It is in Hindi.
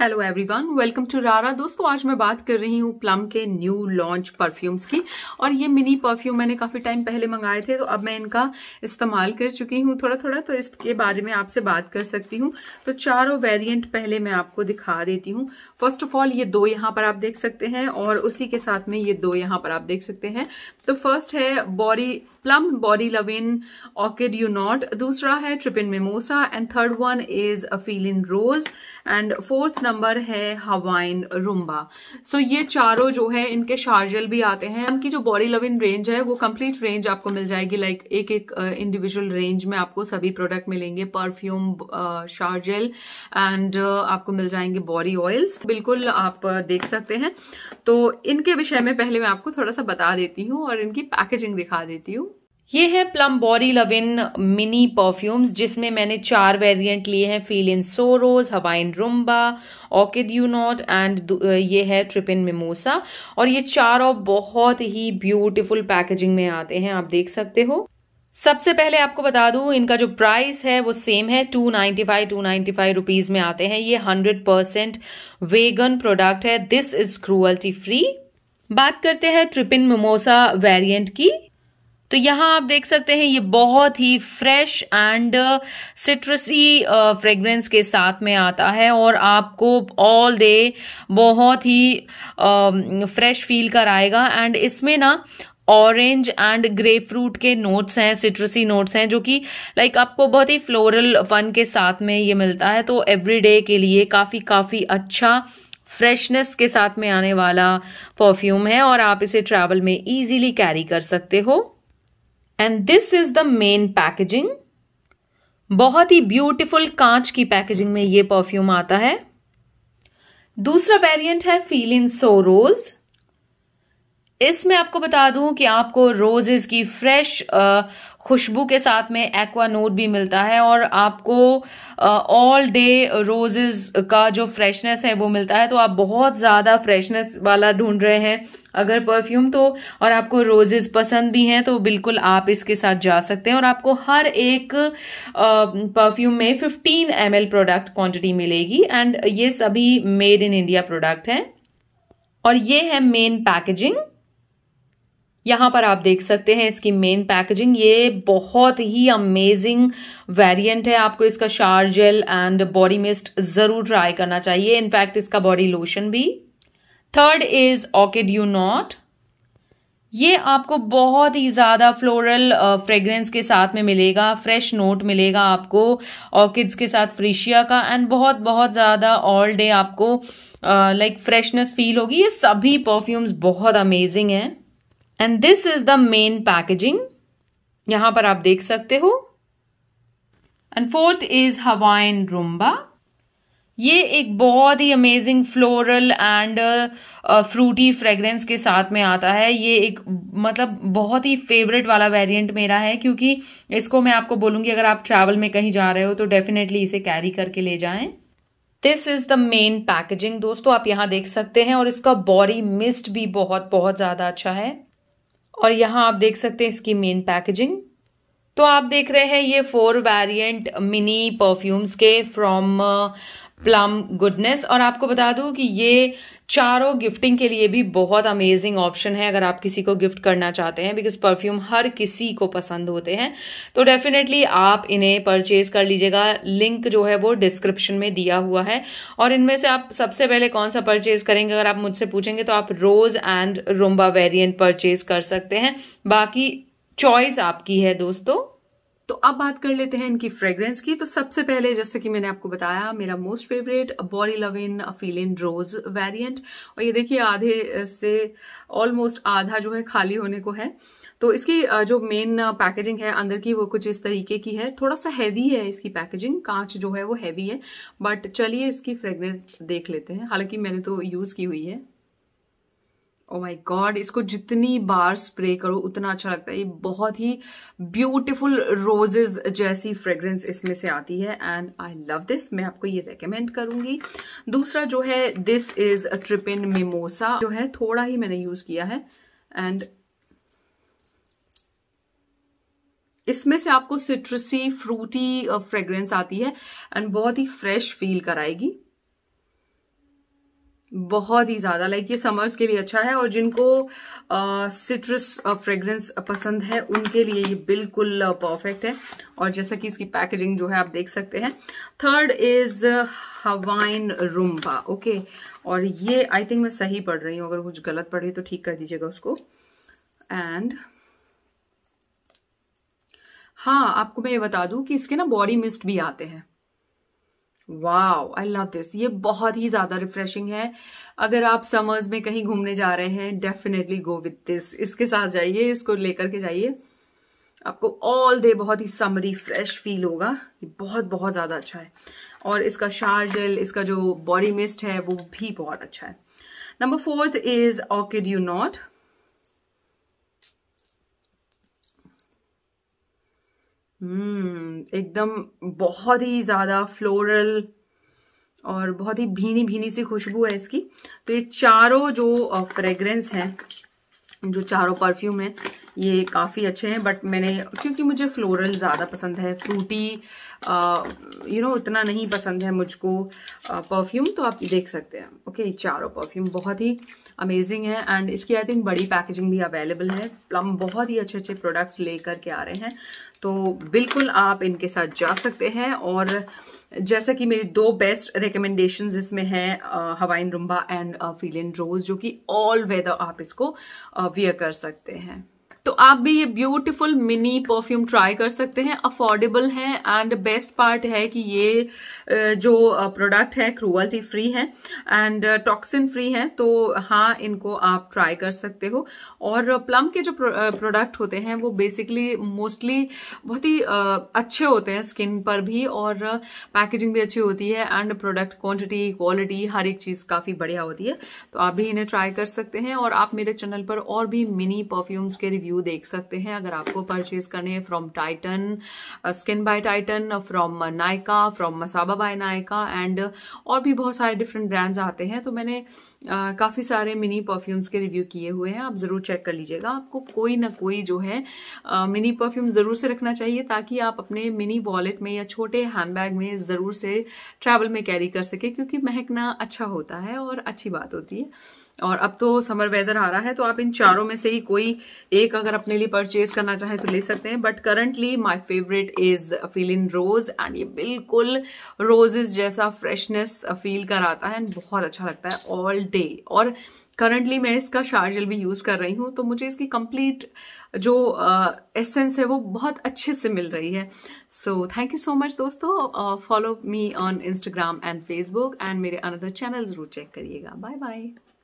हेलो एवरीवन वेलकम टू रारा दोस्तों आज मैं बात कर रही हूँ प्लम के न्यू लॉन्च परफ्यूम्स की और ये मिनी परफ्यूम मैंने काफी टाइम पहले मंगाए थे तो अब मैं इनका इस्तेमाल कर चुकी हूँ थोड़ा थोड़ा तो इसके बारे में आपसे बात कर सकती हूँ तो चारों वेरिएंट पहले मैं आपको दिखा देती हूँ फर्स्ट ऑफ ऑल ये दो यहाँ पर आप देख सकते हैं और उसी के साथ में ये दो यहाँ पर आप देख सकते हैं तो फर्स्ट है body plum body lovin orchid you not दूसरा है trippin mimosa and third one is a feel in rose and fourth number है हवाइन रुम्बा सो ये चारों जो है इनके शार्जल भी आते हैं इनकी जो बॉडी लव इन रेंज है वो कंप्लीट रेंज आपको मिल जाएगी लाइक like, एक एक इंडिविजुअल रेंज में आपको सभी प्रोडक्ट मिलेंगे परफ्यूम शार्जल एंड आपको मिल जाएंगे बॉडी ऑयल्स बिल्कुल आप देख सकते हैं तो इनके विषय में पहले मैं आपको थोड़ा सा बता देती हूँ और इनकी पैकेजिंग दिखा देती हूँ ये है plum body lovin mini perfumes जिसमें मैंने चार वेरिएंट लिए हैं feel in so rose Hawaiian rumba orchid you not and ये है ट्रिपिन मिमोसा और ये चारों बहुत ही ब्यूटीफुल पैकेजिंग में आते हैं आप देख सकते हो सबसे पहले आपको बता दूं इनका जो प्राइस है वो सेम है two ninety five two ninety five rupees में आते हैं ये हंड्रेड परसेंट वेगन प्रोडक्ट है दिस इज क्रूअल्टी फ्री बात करते हैं ट्रिपिन मोमोसा वेरिएंट की तो यहाँ आप देख सकते हैं ये बहुत ही फ्रेश एंड सिट्रसी फ्रेग्रेंस के साथ में आता है और आपको ऑल डे बहुत ही फ्रेश um, फील कराएगा एंड इसमें ना ऑरेंज एंड ग्रे फ्रूट के नोट्स हैं सिट्रसी नोट्स हैं जो कि लाइक आपको बहुत ही फ्लोरल फन के साथ में ये मिलता है तो एवरीडे के लिए काफ़ी काफ़ी अच्छा फ्रेशनेस के साथ में आने वाला परफ्यूम है और आप इसे ट्रैवल में इजीली कैरी कर सकते हो and this is the main packaging बहुत ही ब्यूटीफुल कांच की पैकेजिंग में ये परफ्यूम आता है दूसरा वेरिएंट है फील इन सो रोज इसमें आपको बता दूं कि आपको रोजेज की फ्रेश खुशबू के साथ में एक्वा नोट भी मिलता है और आपको ऑल डे रोजेज का जो फ्रेशनेस है वो मिलता है तो आप बहुत ज़्यादा फ्रेशनेस वाला ढूंढ रहे हैं अगर परफ्यूम तो और आपको रोजेज पसंद भी हैं तो बिल्कुल आप इसके साथ जा सकते हैं और आपको हर एक परफ्यूम में 15 एम प्रोडक्ट क्वांटिटी मिलेगी एंड ये सभी मेड इन इंडिया प्रोडक्ट हैं और ये है मेन पैकेजिंग यहाँ पर आप देख सकते हैं इसकी मेन पैकेजिंग ये बहुत ही अमेजिंग वेरिएंट है आपको इसका shower gel and body mist जरूर ट्राई करना चाहिए इनफैक्ट इसका बॉडी लोशन भी थर्ड इज ऑकिड यू नॉट ये आपको बहुत ही ज़्यादा फ्लोरल फ्रेग्रेंस के साथ में मिलेगा फ्रेश नोट मिलेगा आपको ऑर्किड्स के साथ फ्रीशिया का एंड बहुत बहुत ज़्यादा ऑल डे आपको लाइक फ्रेशनेस फील होगी ये सभी परफ्यूम्स बहुत अमेजिंग हैं and this is the main packaging यहां पर आप देख सकते हो and fourth is Hawaiian rumba ये एक बहुत ही amazing floral and fruity fragrance के साथ में आता है ये एक मतलब बहुत ही फेवरेट वाला वेरिएंट मेरा है क्योंकि इसको मैं आपको बोलूंगी अगर आप ट्रैवल में कहीं जा रहे हो तो डेफिनेटली इसे कैरी करके ले जाएं this is the main packaging दोस्तों आप यहां देख सकते हैं और इसका बॉडी मिस्ट भी बहुत बहुत ज़्यादा अच्छा है और यहाँ आप देख सकते हैं इसकी मेन पैकेजिंग तो आप देख रहे हैं ये फोर वेरिएंट मिनी परफ्यूम्स के फ्रॉम प्लम गुडनेस और आपको बता दूं कि ये चारों गिफ्टिंग के लिए भी बहुत अमेजिंग ऑप्शन है अगर आप किसी को गिफ्ट करना चाहते हैं बिकॉज परफ्यूम हर किसी को पसंद होते हैं तो डेफिनेटली आप इन्हें परचेज कर लीजिएगा लिंक जो है वो डिस्क्रिप्शन में दिया हुआ है और इनमें से आप सबसे पहले कौन सा परचेज करेंगे अगर आप मुझसे पूछेंगे तो आप rose and rumba variant purchase कर सकते हैं बाकी चॉइस आपकी है दोस्तों तो अब बात कर लेते हैं इनकी फ्रेग्रेंस की तो सबसे पहले जैसे कि मैंने आपको बताया मेरा most favourite body love in feel in rose variant और ये देखिए आधे से ऑलमोस्ट आधा जो है खाली होने को है तो इसकी जो मेन पैकेजिंग है अंदर की वो कुछ इस तरीके की है थोड़ा सा हैवी है इसकी पैकेजिंग कांच जो है वो हैवी है बट चलिए इसकी फ्रेग्रेंस देख लेते हैं हालांकि मैंने तो यूज़ की हुई है ओ माय गॉड इसको जितनी बार स्प्रे करो उतना अच्छा लगता है ये बहुत ही ब्यूटीफुल रोजेज जैसी फ्रेग्रेंस इसमें से आती है एंड आई लव दिस मैं आपको ये रेकमेंड करूंगी दूसरा जो है दिस इज ट्रिपिन मेमोसा जो है थोड़ा ही मैंने यूज किया है एंड इसमें से आपको सिट्रसी फ्रूटी फ्रेग्रेंस आती है एंड बहुत ही फ्रेश फील कराएगी बहुत ही ज़्यादा लाइक ये समर्स के लिए अच्छा है और जिनको सिट्रस फ्रेग्रेंस पसंद है उनके लिए ये बिल्कुल परफेक्ट है और जैसा कि इसकी पैकेजिंग जो है आप देख सकते हैं third is Hawaiian rumba okay और ये आई थिंक मैं सही पढ़ रही हूँ अगर कुछ गलत पढ़ रही तो ठीक कर दीजिएगा उसको एंड हाँ आपको मैं ये बता दूं कि इसके ना बॉडी मिस्ट भी आते हैं वाओ आई लव दिस ये बहुत ही ज्यादा रिफ्रेशिंग है अगर आप समर्स में कहीं घूमने जा रहे हैं डेफिनेटली गो विथ दिस इसके साथ जाइए इसको लेकर के जाइए आपको ऑल डे बहुत ही समरी फ्रेश फील होगा ये बहुत बहुत ज़्यादा अच्छा है और इसका शार जेल इसका जो बॉडी मिस्ट है वो भी बहुत अच्छा है नंबर फोर्थ इज ऑकेड यू नॉट हम्म एकदम बहुत ही ज़्यादा फ्लोरल और बहुत ही भीनी भीनी सी खुशबू है इसकी तो ये चारों जो फ्रेग्रेंस हैं जो चारों परफ्यूम है ये काफ़ी अच्छे हैं बट मैंने क्योंकि मुझे फ्लोरल ज़्यादा पसंद है फ्रूटी यू नो इतना नहीं पसंद है मुझको परफ्यूम तो आप देख सकते हैं ओके चारों परफ्यूम बहुत ही अमेजिंग है एंड इसकी आई थिंक बड़ी पैकेजिंग भी अवेलेबल है प्लम बहुत ही अच्छे अच्छे प्रोडक्ट्स लेकर के आ रहे हैं तो बिल्कुल आप इनके साथ जा सकते हैं और जैसा कि मेरी दो बेस्ट रिकमेंडेशन इसमें हैं हवाइन रुम्बा एंड फीलिन रोज जो कि ऑल वेदर आप इसको वियर कर सकते हैं तो आप भी ये ब्यूटीफुल मिनी परफ्यूम ट्राई कर सकते हैं अफोर्डेबल है एंड बेस्ट पार्ट है कि ये जो प्रोडक्ट है क्रूअल्टी फ्री है एंड टॉक्सिन फ्री है तो हाँ इनको आप ट्राई कर सकते हो और प्लम के जो प्रोडक्ट होते हैं वो बेसिकली मोस्टली बहुत ही अच्छे होते हैं स्किन पर भी और पैकेजिंग भी अच्छी होती है एंड प्रोडक्ट क्वान्टिटी क्वालिटी हर एक चीज़ काफ़ी बढ़िया होती है तो आप भी इन्हें ट्राई कर सकते हैं और आप मेरे चैनल पर और भी मिनी परफ्यूम्स के रिव्यू रिव्यू देख सकते हैं अगर आपको परचेज करने हैं from Titan skin by Titan from Nykaa from Masaba by Nykaa and और भी बहुत सारे डिफरेंट ब्रांड्स आते हैं तो मैंने uh, काफ़ी सारे मिनी परफ्यूम्स के रिव्यू किए हुए हैं आप ज़रूर चेक कर लीजिएगा आपको कोई ना कोई जो है आ, मिनी परफ्यूम ज़रूर से रखना चाहिए ताकि आप अपने मिनी वॉलेट में या छोटे हैंडबैग में ज़रूर से ट्रैवल में कैरी कर सके क्योंकि महकना अच्छा होता है और अच्छी बात होती है और अब तो समर वेदर आ रहा है तो आप इन चारों में से ही कोई एक अगर अपने लिए परचेज करना चाहे तो ले सकते हैं but currently my favourite is feel in rose and ये बिल्कुल रोजेज जैसा फ्रेशनेस फील कराता है एंड बहुत अच्छा लगता है ऑल डे और करंटली मैं इसका शार भी यूज़ कर रही हूँ तो मुझे इसकी कंप्लीट जो एसेंस uh, है वो बहुत अच्छे से मिल रही है so thank you so much दोस्तों follow me on Instagram and Facebook and मेरे अनदर चैनल ज़रूर चेक करिएगा बाय बाय